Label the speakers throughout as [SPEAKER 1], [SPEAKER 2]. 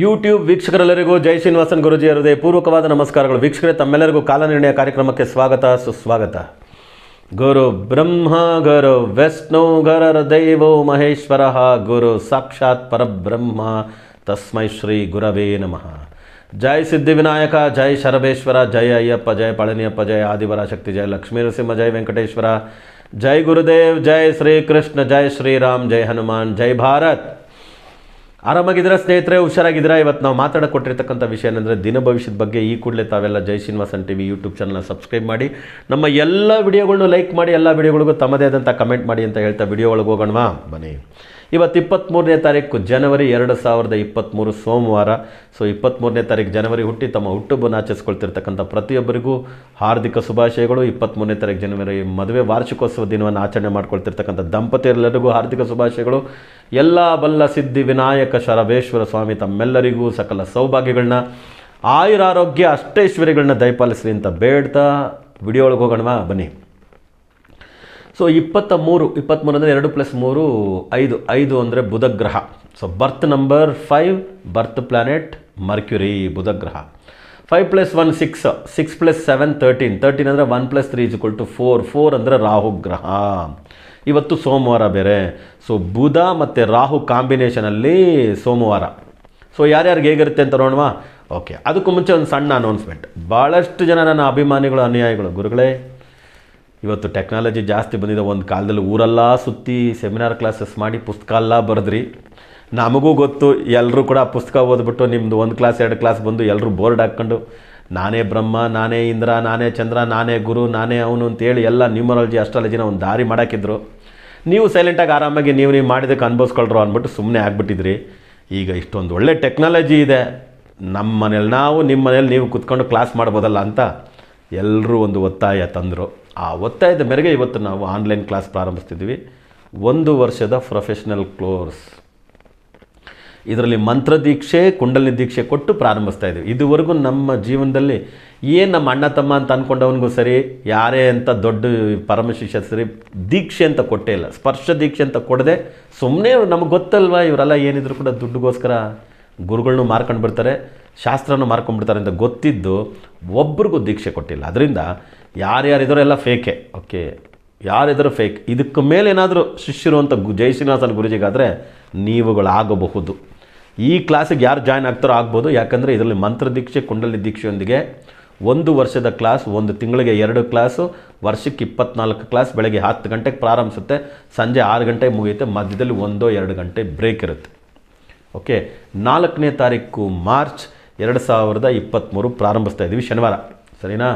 [SPEAKER 1] YouTube ವೀಕ್ಷಕರೆಲ್ಲರಿಗೂ ಜೈ ಶ್ರೀನಿವಾಸನ್ ಗುರುಜಿ ಹೃದಯ ಪೂರ್ವಕವಾದ ನಮಸ್ಕಾರಗಳು ವೀಕ್ಷಕರೇ ತಮ್ಮೆಲ್ಲರಿಗೂ ಕಾಲನಿರ್ಣಯ ಕಾರ್ಯಕ್ರಮಕ್ಕೆ ಸ್ವಾಗತ ಸುಸ್ವಾಗತ ಗುರು ಬ್ರಹ್ಮ ಗುರು ವೈಷ್ಣೋ ಗರ ದೈವೋ ಮಹೇಶ್ವರ ಗುರು ಸಾಕ್ಷಾತ್ ಪರಬ್ರಹ್ಮ ತಸ್ಮೈ ಶ್ರೀ ಗುರವೇ ನಮಃ ಜೈ ಸಿದ್ಧಿವಿನಾಯಕ ಜೈ ಶರಬೇಶ್ವರ ಜೈ ಅಯ್ಯಪ್ಪ ಜಯ ಪಳನಿಯಪ್ಪ ಜಯ ಆದಿವರ ಶಕ್ತಿ ಜಯ ಲಕ್ಷ್ಮೀ ನರಸಿಂಹ ಜೈ ವೆಂಕಟೇಶ್ವರ ಜೈ ಗುರುದೇವ್ ಜೈ ಕೃಷ್ಣ ಜೈ ಶ್ರೀರಾಮ್ ಜೈ ಹನುಮಾನ್ ಜೈ ಭಾರತ್ ಆರಾಮಾಗಿದ್ದೀರಾ ಸ್ನೇಹಿತರೆ ಹುಷಾರಾಗಿದ್ದೀರಾ ಇವತ್ತು ನಾವು ಮಾತಾಡ ಕೊಟ್ಟಿರ್ತಕ್ಕಂಥ ವಿಷಯ ಏನಂದರೆ ದಿನ ಭವಿಷ್ಯದ ಬಗ್ಗೆ ಈ ಕೂಡಲೇ ತಾವೆಲ್ಲ Jai Srinivasan T V YouTube ಚಾನಲ್ನ ಸಬ್ಸ್ಕ್ರೈಬ್ ಮಾಡಿ ನಮ್ಮ ಎಲ್ಲ ವಿಡಿಯೋಗಳನ್ನೂ ಲೈಕ್ ಮಾಡಿ ಎಲ್ಲ ವಿಡಿಯೋಗಳಿಗೂ ತಮ್ಮದೇ ಆದಂಥ ಕಮೆಂಟ್ ಮಾಡಿ ಅಂತ ಹೇಳ್ತಾ ವಿಡಿಯೋ ಒಳಗೆ ಹೋಗೋಣವಾ ಬನ್ನಿ ಇವತ್ತು ಇಪ್ಪತ್ತ್ಮೂರನೇ ತಾರೀಕು ಜನವರಿ ಎರಡು ಸಾವಿರದ ಇಪ್ಪತ್ತ್ಮೂರು ಸೋಮವಾರ ಸೊ ಇಪ್ಪತ್ತ್ಮೂರನೇ ತಾರೀಕು ಜನವರಿ ಹುಟ್ಟಿ ತಮ್ಮ ಹುಟ್ಟುಬನ್ನು ಆಚರಿಸ್ಕೊಳ್ತಿರ್ತಕ್ಕಂಥ ಪ್ರತಿಯೊಬ್ಬರಿಗೂ ಹಾರ್ದಿಕ ಶುಭಾಶಯಗಳು ಇಪ್ಪತ್ತ್ಮೂರನೇ ತಾರೀಕು ಜನವರಿ ಮದುವೆ ವಾರ್ಷಿಕೋತ್ಸವ ದಿನವನ್ನು ಆಚರಣೆ ಮಾಡ್ಕೊಳ್ತಿರ್ತಕ್ಕಂಥ ದಂಪತಿಯರೆಲ್ಲರಿಗೂ ಹಾರ್ದಿಕ ಶುಭಾಶಯಗಳು ಎಲ್ಲ ಬಲ್ಲ ಸಿದ್ಧಿ ವಿನಾಯಕ ಶರಭೇಶ್ವರ ಸ್ವಾಮಿ ತಮ್ಮೆಲ್ಲರಿಗೂ ಸಕಲ ಸೌಭಾಗ್ಯಗಳನ್ನ ಆಯುರಾರೋಗ್ಯ ಅಷ್ಟೈಶ್ವರ್ಯಗಳನ್ನ ದಯಪಾಲಿಸಲಿ ಅಂತ ಬೇಡ್ತಾ ವಿಡಿಯೋ ಒಳಗೆ ಹೋಗೋಣವಾ ಬನ್ನಿ ಸೊ ಇಪ್ಪತ್ತ ಮೂರು ಇಪ್ಪತ್ತ್ಮೂರು ಅಂದರೆ ಎರಡು ಪ್ಲಸ್ ಮೂರು ಐದು ಐದು ಅಂದರೆ ಬುಧಗ್ರಹ so birth number five birth planet Mercury ಬುಧಗ್ರಹ five plus one six six plus seven thirteen thirteen ಅಂದರೆ one plus three is equal to four four ಅಂದರೆ ರಾಹುಗ್ರಹ ಇವತ್ತು ಸೋಮವಾರ ಬೇರೆ ಸೊ ಬುಧ ಮತ್ತು ರಾಹು ಕಾಂಬಿನೇಷನಲ್ಲಿ ಸೋಮವಾರ ಸೊ ಯಾರ್ಯಾರಿಗೆ ಹೇಗಿರುತ್ತೆ ಅಂತ ನೋಡುವ ಓಕೆ ಅದಕ್ಕೂ ಮುಂಚೆ ಒಂದು ಸಣ್ಣ ಅನೌನ್ಸ್ಮೆಂಟ್ ಭಾಳಷ್ಟು ಜನ ನನ್ನ ಅಭಿಮಾನಿಗಳು ಅನುಯಾಯಿಗಳು ಗುರುಗಳೇ ಇವತ್ತು ಟೆಕ್ನಾಲಜಿ ಜಾಸ್ತಿ ಬಂದಿದೆ ಒಂದು ಕಾಲದಲ್ಲಿ ಊರೆಲ್ಲ ಸುತ್ತಿ ಸೆಮಿನಾರ್ ಕ್ಲಾಸಸ್ ಮಾಡಿ ಪುಸ್ತಕ ಎಲ್ಲ ಬರೆದ್ರಿ ನಮಗೂ ಗೊತ್ತು ಎಲ್ಲರೂ ಕೂಡ ಪುಸ್ತಕ ಓದ್ಬಿಟ್ಟು ನಿಮ್ಮದು ಒಂದು ಕ್ಲಾಸ್ ಎರಡು ಕ್ಲಾಸ್ ಬಂದು ಎಲ್ಲರೂ ಬೋರ್ಡ್ ಹಾಕ್ಕೊಂಡು ನಾನೇ ಬ್ರಹ್ಮ ನಾನೇ ಇಂದ್ರ ನಾನೇ ಚಂದ್ರ ನಾನೇ ಗುರು ನಾನೇ ಅವನು ಅಂತೇಳಿ ಎಲ್ಲ ನ್ಯೂಮರಾಲಜಿ ಅಸ್ಟ್ರಾಲಜಿನ ಒಂದು ದಾರಿ ಮಾಡಾಕಿದ್ರು ನೀವು ಸೈಲೆಂಟಾಗಿ ಆರಾಮಾಗಿ ನೀವು ನೀವು ಮಾಡಿದಕ್ಕೆ ಅನ್ಭವಿಸ್ಕೊಳ್ರು ಅಂದ್ಬಿಟ್ಟು ಸುಮ್ಮನೆ ಆಗಿಬಿಟ್ಟಿದ್ರಿ ಈಗ ಇಷ್ಟೊಂದು ಒಳ್ಳೆ ಟೆಕ್ನಾಲಜಿ ಇದೆ ನಮ್ಮ ಮನೇಲಿ ನಾವು ನಿಮ್ಮ ಮನೇಲಿ ನೀವು ಕುತ್ಕೊಂಡು ಕ್ಲಾಸ್ ಮಾಡ್ಬೋದಲ್ಲ ಅಂತ ಎಲ್ಲರೂ ಒಂದು ಒತ್ತಾಯ ತಂದರು ಆ ಒತ್ತಾಯದ ಮೇರೆಗೆ ಇವತ್ತು ನಾವು ಆನ್ಲೈನ್ ಕ್ಲಾಸ್ ಪ್ರಾರಂಭಿಸ್ತಿದ್ವಿ ಒಂದು ವರ್ಷದ ಪ್ರೊಫೆಷನಲ್ ಕೋರ್ಸ್ ಇದರಲ್ಲಿ ಮಂತ್ರ ದೀಕ್ಷೆ ಕುಂಡಲಿನಿ ದೀಕ್ಷೆ ಕೊಟ್ಟು ಪ್ರಾರಂಭಿಸ್ತಾ ಇದ್ದೀವಿ ಇದುವರೆಗೂ ನಮ್ಮ ಜೀವನದಲ್ಲಿ ಏನು ನಮ್ಮ ಅಣ್ಣ ತಮ್ಮ ಅಂತ ಅಂದ್ಕೊಂಡವನಿಗೂ ಸರಿ ಯಾರೇ ಅಂತ ದೊಡ್ಡ ಪರಮಶಿಷ್ಯ ಸರಿ ದೀಕ್ಷೆ ಅಂತ ಕೊಟ್ಟೇ ಇಲ್ಲ ಸ್ಪರ್ಶ ದೀಕ್ಷೆ ಅಂತ ಕೊಡದೆ ಸುಮ್ಮನೆ ನಮಗೆ ಗೊತ್ತಲ್ವ ಇವರೆಲ್ಲ ಏನಿದ್ರು ಕೂಡ ದುಡ್ಡುಗೋಸ್ಕರ ಗುರುಗಳನ್ನೂ ಮಾರ್ಕೊಂಡು ಬಿಡ್ತಾರೆ ಶಾಸ್ತ್ರನೂ ಮಾರ್ಕೊಂಡ್ಬಿಡ್ತಾರೆ ಅಂತ ಗೊತ್ತಿದ್ದು ಒಬ್ರಿಗೂ ದೀಕ್ಷೆ ಕೊಟ್ಟಿಲ್ಲ ಅದರಿಂದ ಯಾರ್ಯಾರಿದ್ರೂ ಎಲ್ಲ ಫೇಕೆ ಓಕೆ ಯಾರಿದ್ದರೂ ಫೇಕ್ ಇದಕ್ಕೆ ಏನಾದರೂ ಶಿಷ್ಯರು ಅಂತ ಗು ಜಯಶ್ರೀನಾಥನ್ ಗುರುಜಿಗಾದರೆ ನೀವುಗಳಾಗಬಹುದು ಈ ಕ್ಲಾಸಿಗೆ ಯಾರು ಜಾಯ್ನ್ ಆಗ್ತಾರೋ ಆಗ್ಬೋದು ಯಾಕಂದರೆ ಇದರಲ್ಲಿ ಮಂತ್ರ ದೀಕ್ಷೆ ಕುಂಡಲಿ ದೀಕ್ಷೆಯೊಂದಿಗೆ ಒಂದು ವರ್ಷದ ಕ್ಲಾಸ್ ಒಂದು ತಿಂಗಳಿಗೆ ಎರಡು ಕ್ಲಾಸು ವರ್ಷಕ್ಕೆ ಇಪ್ಪತ್ನಾಲ್ಕು ಕ್ಲಾಸ್ ಬೆಳಗ್ಗೆ ಹತ್ತು ಗಂಟೆಗೆ ಪ್ರಾರಂಭಿಸುತ್ತೆ ಸಂಜೆ ಆರು ಗಂಟೆಗೆ ಮುಗಿಯುತ್ತೆ ಮಧ್ಯದಲ್ಲಿ ಒಂದೋ ಎರಡು ಗಂಟೆ ಬ್ರೇಕ್ ಇರುತ್ತೆ ಓಕೆ ನಾಲ್ಕನೇ ತಾರೀಕು ಮಾರ್ಚ್ ಎರಡು ಸಾವಿರದ ಇಪ್ಪತ್ತ್ಮೂರು ಪ್ರಾರಂಭಿಸ್ತಾ ಇದ್ದೀವಿ ಶನಿವಾರ ಸರಿನಾ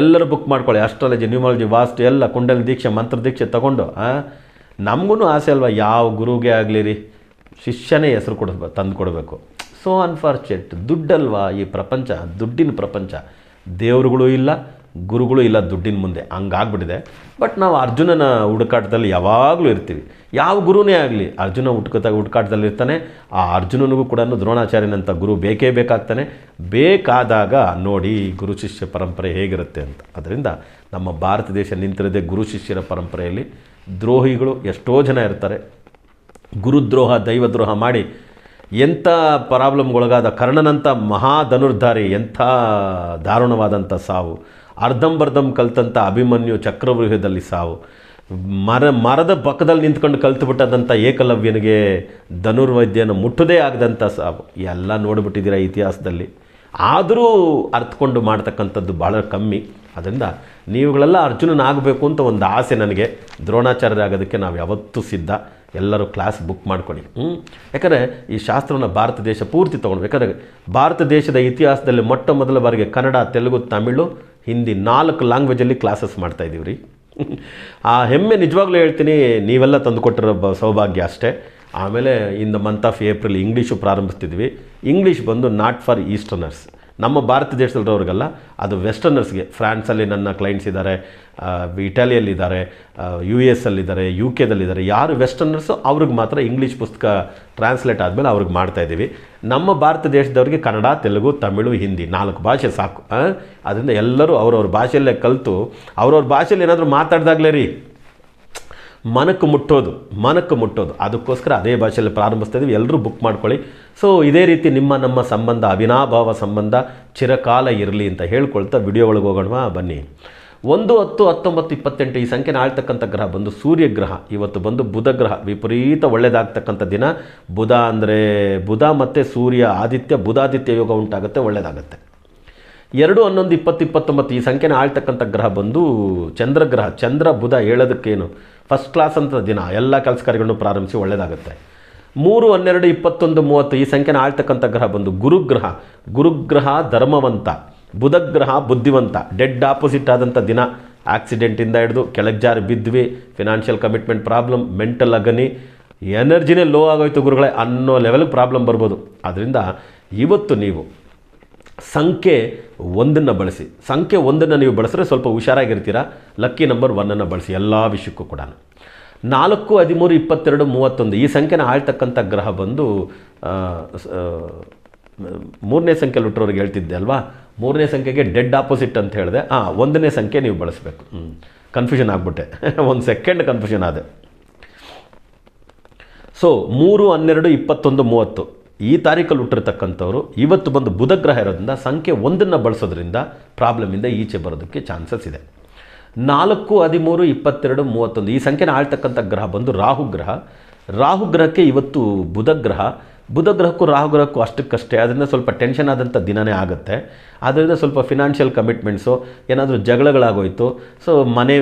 [SPEAKER 1] ಎಲ್ಲರೂ ಬುಕ್ ಮಾಡ್ಕೊಳ್ಳಿ ಆಸ್ಟ್ರಾಲಜಿ ನ್ಯೂಮಾಲಜಿ ವಾಸ್ಟ್ ಎಲ್ಲ ಕುಂಡಲಿ ದೀಕ್ಷೆ ಮಂತ್ರ ದೀಕ್ಷೆ ತಗೊಂಡು ನಮಗೂ ಆಸೆ ಅಲ್ವಾ ಯಾವ ಗುರುಗೆ ಆಗಲಿ ರೀ ಶಿಷ್ಯನೇ ಹೆಸರು ಕೊಡ ತಂದು ಕೊಡಬೇಕು ಸೊ ಅನ್ಫಾರ್ಚುನೇಟ್ ದುಡ್ಡಲ್ವಾ ಈ ಪ್ರಪಂಚ ದುಡ್ಡಿನ ಪ್ರಪಂಚ ದೇವರುಗಳು ಇಲ್ಲ ಗುರುಗಳು ಇಲ್ಲ ದುಡ್ಡಿನ ಮುಂದೆ ಹಂಗಾಗ್ಬಿಟ್ಟಿದೆ ಬಟ್ ನಾವು ಅರ್ಜುನನ ಹುಡುಕಾಟದಲ್ಲಿ ಯಾವಾಗಲೂ ಇರ್ತೀವಿ ಯಾವ ಗುರುನೇ ಆಗಲಿ ಅರ್ಜುನ ಹುಡ್ಕತಾಗ ಹುಡುಕಾಟದಲ್ಲಿ ಇರ್ತಾನೆ ಆ ಅರ್ಜುನನಿಗೂ ಕೂಡ ದ್ರೋಣಾಚಾರ್ಯನಂಥ ಗುರು ಬೇಕೇ ಬೇಕಾಗ್ತಾನೆ ಬೇಕಾದಾಗ ನೋಡಿ ಗುರು ಶಿಷ್ಯ ಪರಂಪರೆ ಹೇಗಿರುತ್ತೆ ಅಂತ ಅದರಿಂದ ನಮ್ಮ ಭಾರತ ದೇಶ ನಿಂತಿರೋದೇ ಗುರು ಶಿಷ್ಯರ ಪರಂಪರೆಯಲ್ಲಿ ದ್ರೋಹಿಗಳು ಎಷ್ಟೋ ಜನ ಇರ್ತಾರೆ ಗುರುದ್ರೋಹ ದೈವದ್ರೋಹ ಮಾಡಿ ಎಂಥ ಪ್ರಾಬ್ಲಮ್ಗೊಳಗಾದ ಕರ್ಣನಂಥ ಮಹಾಧನುರ್ಧಾರಿ ಎಂಥ ದಾರುಣವಾದಂಥ ಸಾವು ಅರ್ಧಂಬರ್ಧಂ ಕಲ್ತಂಥ ಅಭಿಮನ್ಯು ಚಕ್ರವ್ಯೂಹದಲ್ಲಿ ಸಾವು ಮರ ಮರದ ಪಕ್ಕದಲ್ಲಿ ನಿಂತ್ಕೊಂಡು ಕಲ್ತುಬಿಟ್ಟದಂಥ ಏಕಲವ್ಯನಿಗೆ ಧನುರ್ವೈದ್ಯನ ಮುಟ್ಟದೇ ಆಗದಂಥ ಸಾವು ಎಲ್ಲ ನೋಡಿಬಿಟ್ಟಿದ್ದೀರಾ ಇತಿಹಾಸದಲ್ಲಿ ಆದರೂ ಅರ್ಥಕೊಂಡು ಮಾಡ್ತಕ್ಕಂಥದ್ದು ಭಾಳ ಕಮ್ಮಿ ಅದರಿಂದ ನೀವುಗಳೆಲ್ಲ ಅರ್ಜುನನಾಗಬೇಕು ಅಂತ ಒಂದು ಆಸೆ ನನಗೆ ದ್ರೋಣಾಚಾರ್ಯರಾಗೋದಕ್ಕೆ ನಾವು ಯಾವತ್ತೂ ಸಿದ್ಧ ಎಲ್ಲರೂ ಕ್ಲಾಸ್ ಬುಕ್ ಮಾಡ್ಕೊಳ್ಳಿ ಹ್ಞೂ ಯಾಕಂದರೆ ಈ ಶಾಸ್ತ್ರವನ್ನು ಭಾರತ ದೇಶ ಪೂರ್ತಿ ತೊಗೊಂಡು ಯಾಕಂದರೆ ಭಾರತ ದೇಶದ ಇತಿಹಾಸದಲ್ಲಿ ಮೊಟ್ಟ ಮೊದಲ ಬಾರಿಗೆ ಕನ್ನಡ ತೆಲುಗು ತಮಿಳು ಹಿಂದಿ ನಾಲ್ಕು ಲ್ಯಾಂಗ್ವೇಜಲ್ಲಿ ಕ್ಲಾಸಸ್ ಮಾಡ್ತಾಯಿದ್ದೀವಿ ರೀ ಆ ಹೆಮ್ಮೆ ನಿಜವಾಗ್ಲೂ ಹೇಳ್ತೀನಿ ನೀವೆಲ್ಲ ತಂದುಕೊಟ್ಟಿರೋ ಬ ಸೌಭಾಗ್ಯ ಅಷ್ಟೇ ಆಮೇಲೆ in the month of April English ಪ್ರಾರಂಭಿಸ್ತಿದ್ವಿ ಇಂಗ್ಲೀಷ್ ಬಂದು ನಾಟ್ ಫಾರ್ ಈಸ್ಟರ್ನರ್ಸ್ ನಮ್ಮ ಭಾರತ ದೇಶದಲ್ಲಿರೋರಿಗಲ್ಲ ಅದು ವೆಸ್ಟರ್ನರ್ಸ್ಗೆ ಫ್ರಾನ್ಸಲ್ಲಿ ನನ್ನ ಕ್ಲೈಂಟ್ಸ್ ಇದ್ದಾರೆ ಇಟಾಲಿಯಲ್ಲಿದ್ದಾರೆ ಯು ಎಸ್ ಅಲ್ಲಿದ್ದಾರೆ ಯು ಕೆದಲ್ಲಿದ್ದಾರೆ ಯಾರು ವೆಸ್ಟರ್ನರ್ಸು ಅವ್ರಿಗೆ ಮಾತ್ರ ಇಂಗ್ಲೀಷ್ ಪುಸ್ತಕ ಟ್ರಾನ್ಸ್ಲೇಟ್ ಆದಮೇಲೆ ಅವ್ರಿಗೆ ಇದ್ದೀವಿ ನಮ್ಮ ಭಾರತ ದೇಶದವ್ರಿಗೆ ಕನ್ನಡ ತೆಲುಗು ತಮಿಳು ಹಿಂದಿ ನಾಲ್ಕು ಭಾಷೆ ಸಾಕು ಅದರಿಂದ ಎಲ್ಲರೂ ಅವ್ರವ್ರ ಭಾಷೆಯಲ್ಲೇ ಕಲಿತು ಅವ್ರವ್ರ ಭಾಷೆಯಲ್ಲಿ ಏನಾದರೂ ಮಾತಾಡ್ದಾಗ್ಲೇ ರೀ ಮನಕ್ಕೆ ಮುಟ್ಟೋದು ಮನಕ್ಕೆ ಮುಟ್ಟೋದು ಅದಕ್ಕೋಸ್ಕರ ಅದೇ ಭಾಷೆಯಲ್ಲಿ ಪ್ರಾರಂಭಿಸ್ತಾ ಇದ್ದೀವಿ ಎಲ್ಲರೂ ಬುಕ್ ಮಾಡ್ಕೊಳ್ಳಿ ಸೊ ಇದೇ ರೀತಿ ನಿಮ್ಮ ನಮ್ಮ ಸಂಬಂಧ ಅವಿನಾಭಾವ ಸಂಬಂಧ ಚಿರಕಾಲ ಇರಲಿ ಅಂತ ಹೇಳ್ಕೊಳ್ತಾ ವಿಡಿಯೋ ಒಳಗೆ ಹೋಗೋಣ ಬನ್ನಿ ಒಂದು ಹತ್ತು ಹತ್ತೊಂಬತ್ತು ಇಪ್ಪತ್ತೆಂಟು ಈ ಸಂಖ್ಯೆನ ಆಳ್ತಕ್ಕಂಥ ಗ್ರಹ ಬಂದು ಸೂರ್ಯ ಗ್ರಹ ಇವತ್ತು ಬಂದು ಬುಧ ಗ್ರಹ ವಿಪರೀತ ಒಳ್ಳೆಯದಾಗ್ತಕ್ಕಂಥ ದಿನ ಬುಧ ಅಂದರೆ ಬುಧ ಮತ್ತು ಸೂರ್ಯ ಆದಿತ್ಯ ಬುಧಾದಿತ್ಯ ಯೋಗ ಉಂಟಾಗುತ್ತೆ ಒಳ್ಳೆಯದಾಗುತ್ತೆ ಎರಡು ಹನ್ನೊಂದು ಇಪ್ಪತ್ತು ಇಪ್ಪತ್ತೊಂಬತ್ತು ಈ ಸಂಖ್ಯೆನ ಆಳ್ತಕ್ಕಂಥ ಗ್ರಹ ಬಂದು ಚಂದ್ರಗ್ರಹ ಚಂದ್ರ ಬುಧ ಹೇಳೋದಕ್ಕೇನು ಫಸ್ಟ್ ಕ್ಲಾಸ್ ಅಂತ ದಿನ ಎಲ್ಲ ಕೆಲಸ ಕಾರ್ಯಗಳನ್ನು ಪ್ರಾರಂಭಿಸಿ ಒಳ್ಳೆಯದಾಗುತ್ತೆ ಮೂರು ಹನ್ನೆರಡು ಇಪ್ಪತ್ತೊಂದು ಮೂವತ್ತು ಈ ಸಂಖ್ಯೆನ ಆಳ್ತಕ್ಕಂಥ ಗ್ರಹ ಬಂದು ಗುರುಗ್ರಹ ಗುರುಗ್ರಹ ಧರ್ಮವಂತ ಬುಧಗ್ರಹ ಬುದ್ಧಿವಂತ ಡೆಡ್ ಆಪೋಸಿಟ್ ಆದಂಥ ದಿನ ಆಕ್ಸಿಡೆಂಟಿಂದ ಹಿಡಿದು ಕೆಳಗೆ ಜಾರಿ ಬಿದ್ವಿ financial commitment problem mental agony ಎನರ್ಜಿನೇ ಲೋ ಆಗೋಯ್ತು ಗುರುಗಳೇ ಅನ್ನೋ ಲೆವೆಲ್ಗೆ ಪ್ರಾಬ್ಲಮ್ ಬರ್ಬೋದು ಆದ್ದರಿಂದ ಇವತ್ತು ನೀವು ಸಂಖ್ಯೆ ಒಂದನ್ನು ಬಳಸಿ ಸಂಖ್ಯೆ ಒಂದನ್ನು ನೀವು ಬಳಸಿದ್ರೆ ಸ್ವಲ್ಪ ಹುಷಾರಾಗಿರ್ತೀರ ಲಕ್ಕಿ ನಂಬರ್ ಒನ್ನನ್ನು ಬಳಸಿ ಎಲ್ಲ ವಿಷಯಕ್ಕೂ ಕೂಡ ನಾಲ್ಕು ಹದಿಮೂರು ಇಪ್ಪತ್ತೆರಡು ಮೂವತ್ತೊಂದು ಈ ಸಂಖ್ಯೆನ ಆಳ್ತಕ್ಕಂಥ ಗ್ರಹ ಬಂದು ಮೂರನೇ ಸಂಖ್ಯೆ ಹುಟ್ಟೋರಿಗೆ ಹೇಳ್ತಿದ್ದೆ ಅಲ್ವಾ ಮೂರನೇ ಸಂಖ್ಯೆಗೆ ಡೆಡ್ ಆಪೋಸಿಟ್ ಅಂತ ಹೇಳಿದೆ ಹಾಂ ಒಂದನೇ ಸಂಖ್ಯೆ ನೀವು ಬಳಸಬೇಕು ಕನ್ಫ್ಯೂಷನ್ ಆಗಿಬಿಟ್ಟೆ ಒಂದು ಸೆಕೆಂಡ್ ಕನ್ಫ್ಯೂಷನ್ ಆದೆ ಸೊ ಮೂರು ಹನ್ನೆರಡು ಇಪ್ಪತ್ತೊಂದು ಮೂವತ್ತು ಈ ತಾರೀಕಲ್ಲಿ ಹುಟ್ಟಿರ್ತಕ್ಕಂಥವ್ರು ಇವತ್ತು ಬಂದು ಬುಧಗ್ರಹ ಗ್ರಹ ಇರೋದ್ರಿಂದ ಸಂಖ್ಯೆ ಒಂದನ್ನು ಬಳಸೋದ್ರಿಂದ ಪ್ರಾಬ್ಲಮಿಂದ ಈಚೆ ಬರೋದಕ್ಕೆ ಚಾನ್ಸಸ್ ಇದೆ ನಾಲ್ಕು ಹದಿಮೂರು ಇಪ್ಪತ್ತೆರಡು ಮೂವತ್ತೊಂದು ಈ ಸಂಖ್ಯೆನ ಆಳ್ತಕ್ಕಂಥ ಗ್ರಹ ಬಂದು ರಾಹು ಗ್ರಹ ರಾಹು ಗ್ರಹಕ್ಕೆ ಇವತ್ತು ಬುಧಗ್ರಹ ಬುಧಗ್ರಹಕ್ಕೂ ಬುಧ ಗ್ರಹಕ್ಕೂ ರಾಹು ಅಷ್ಟಕ್ಕಷ್ಟೇ ಅದರಿಂದ ಸ್ವಲ್ಪ ಟೆನ್ಷನ್ ಆದಂಥ ದಿನವೇ ಆಗುತ್ತೆ ಅದರಿಂದ ಸ್ವಲ್ಪ ಫಿನಾನ್ಷಿಯಲ್ ಕಮಿಟ್ಮೆಂಟ್ಸು ಏನಾದರೂ ಜಗಳಗಳಾಗೋಯಿತು ಸೊ ಮನೆ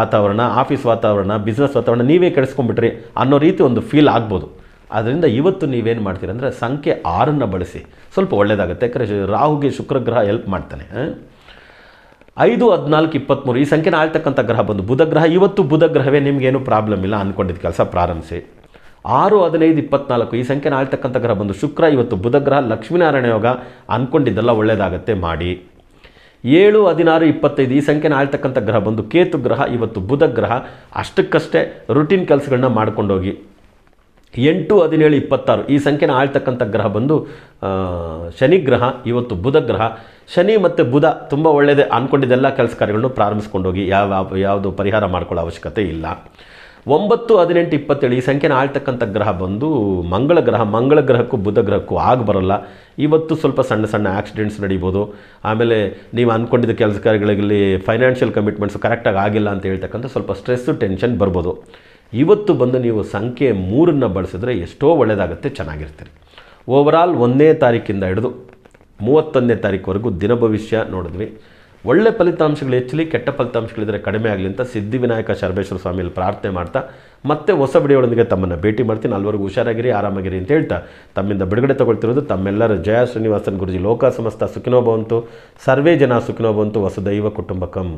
[SPEAKER 1] ವಾತಾವರಣ ಆಫೀಸ್ ವಾತಾವರಣ ಬಿಸ್ನೆಸ್ ವಾತಾವರಣ ನೀವೇ ಕೆಡಿಸ್ಕೊಂಬಿಟ್ರಿ ಅನ್ನೋ ರೀತಿ ಒಂದು ಫೀಲ್ ಆಗ್ಬೋದು ಆದ್ದರಿಂದ ಇವತ್ತು ನೀವೇನು ಮಾಡ್ತೀರಾ ಅಂದರೆ ಸಂಖ್ಯೆ ಆರನ್ನು ಬಳಸಿ ಸ್ವಲ್ಪ ಒಳ್ಳೆಯದಾಗುತ್ತೆ ಯಾಕಂದರೆ ರಾಹುಗೆ ಶುಕ್ರಗ್ರಹ ಹೆಲ್ಪ್ ಮಾಡ್ತಾನೆ ಐದು ಹದಿನಾಲ್ಕು ಇಪ್ಪತ್ತ್ಮೂರು ಈ ಸಂಖ್ಯೆನ ಆಳ್ತಕ್ಕಂಥ ಗ್ರಹ ಬಂದು ಬುಧಗ್ರಹ ಇವತ್ತು ಬುಧ ಗ್ರಹವೇ ನಿಮಗೇನು ಪ್ರಾಬ್ಲಮ್ ಇಲ್ಲ ಅಂದ್ಕೊಂಡಿದ್ದ ಕೆಲಸ ಪ್ರಾರಂಭಿಸಿ ಆರು ಹದಿನೈದು ಇಪ್ಪತ್ನಾಲ್ಕು ಈ ಸಂಖ್ಯೆನ ಆಳ್ತಕ್ಕಂಥ ಗ್ರಹ ಬಂದು ಶುಕ್ರ ಇವತ್ತು ಬುಧಗ್ರಹ ಲಕ್ಷ್ಮೀನಾರಾಯಣ ಯೋಗ ಅಂದ್ಕೊಂಡಿದ್ದೆಲ್ಲ ಒಳ್ಳೆಯದಾಗತ್ತೆ ಮಾಡಿ ಏಳು ಹದಿನಾರು ಇಪ್ಪತ್ತೈದು ಈ ಸಂಖ್ಯೆನ ಆಳ್ತಕ್ಕಂಥ ಗ್ರಹ ಬಂದು ಕೇತು ಗ್ರಹ ಇವತ್ತು ಬುಧ ಗ್ರಹ ಅಷ್ಟಕ್ಕಷ್ಟೇ ರುಟೀನ್ ಕೆಲಸಗಳನ್ನ ಮಾಡ್ಕೊಂಡೋಗಿ ಎಂಟು ಹದಿನೇಳು ಇಪ್ಪತ್ತಾರು ಈ ಸಂಖ್ಯೆನ ಆಳ್ತಕ್ಕಂಥ ಗ್ರಹ ಬಂದು ಶನಿ ಗ್ರಹ ಇವತ್ತು ಬುಧ ಗ್ರಹ ಶನಿ ಮತ್ತು ಬುಧ ತುಂಬ ಒಳ್ಳೆಯದೇ ಅಂದ್ಕೊಂಡಿದ್ದೆಲ್ಲ ಕೆಲಸ ಕಾರ್ಯಗಳನ್ನು ಪ್ರಾರಂಭಿಸ್ಕೊಂಡೋಗಿ ಯಾವ ಯಾವುದು ಪರಿಹಾರ ಮಾಡ್ಕೊಳ್ಳೋ ಅವಶ್ಯಕತೆ ಇಲ್ಲ ಒಂಬತ್ತು ಹದಿನೆಂಟು ಇಪ್ಪತ್ತೇಳು ಈ ಸಂಖ್ಯೆನ ಆಳ್ತಕ್ಕಂಥ ಗ್ರಹ ಬಂದು ಮಂಗಳ ಗ್ರಹ ಮಂಗಳ ಗ್ರಹಕ್ಕೂ ಬುಧ ಗ್ರಹಕ್ಕೂ ಆಗ ಬರಲ್ಲ ಇವತ್ತು ಸ್ವಲ್ಪ ಸಣ್ಣ ಸಣ್ಣ ಆಕ್ಸಿಡೆಂಟ್ಸ್ ನಡೀಬೋದು ಆಮೇಲೆ ನೀವು ಅಂದ್ಕೊಂಡಿದ್ದ ಕೆಲಸ ಕಾರ್ಯಗಳಲ್ಲಿ ಫೈನಾನ್ಷಿಯಲ್ ಕಮಿಟ್ಮೆಂಟ್ಸ್ ಕರೆಕ್ಟಾಗಿ ಆಗಿಲ್ಲ ಅಂತ ಹೇಳ್ತಕ್ಕಂಥ ಸ್ವಲ್ಪ ಸ್ಟ್ರೆಸ್ಸು ಟೆನ್ಷನ್ ಬರ್ಬೋದು ಇವತ್ತು ಬಂದು ನೀವು ಸಂಖ್ಯೆ ಮೂರನ್ನು ಬಳಸಿದ್ರೆ ಎಷ್ಟೋ ಒಳ್ಳೆಯದಾಗುತ್ತೆ ಚೆನ್ನಾಗಿರ್ತೀರಿ ಓವರಾಲ್ ಒಂದನೇ ತಾರೀಕಿಂದ ಹಿಡಿದು ಮೂವತ್ತೊಂದನೇ ತಾರೀಕುವರೆಗೂ ದಿನ ಭವಿಷ್ಯ ನೋಡಿದ್ವಿ ಒಳ್ಳೆ ಫಲಿತಾಂಶಗಳು ಹೆಚ್ಚಲಿ ಕೆಟ್ಟ ಫಲಿತಾಂಶಗಳಿದ್ದರೆ ಕಡಿಮೆ ಆಗಲಿ ಅಂತ ಸಿದ್ಧಿವಿನಾಯಕ ಸರ್ವೇಶ್ವರ ಸ್ವಾಮಿಯಲ್ಲಿ ಪ್ರಾರ್ಥನೆ ಮಾಡ್ತಾ ಮತ್ತೆ ಹೊಸ ವಿಡಿಯೋಗಳೊಂದಿಗೆ ತಮ್ಮನ್ನು ಭೇಟಿ ಮಾಡ್ತೀನಿ ಅಲ್ಲಿವರೆಗೂ ಹುಷಾರಾಗಿರಿ ಆರಾಮಾಗಿರಿ ಅಂತ ಹೇಳ್ತಾ ತಮ್ಮಿಂದ ಬಿಡುಗಡೆ ತಗೊಳ್ತಿರೋದು ತಮ್ಮೆಲ್ಲರ ಜಯ ಶ್ರೀನಿವಾಸನ್ ಗುರುಜಿ ಲೋಕ ಸಮಸ್ತ ಸುಖಿನೋಭವಂತು ಸರ್ವೇ ಜನ ಸುಖಿನೋಭವಂತು ವಸುದೈವ ಕುಟುಂಬಕಂ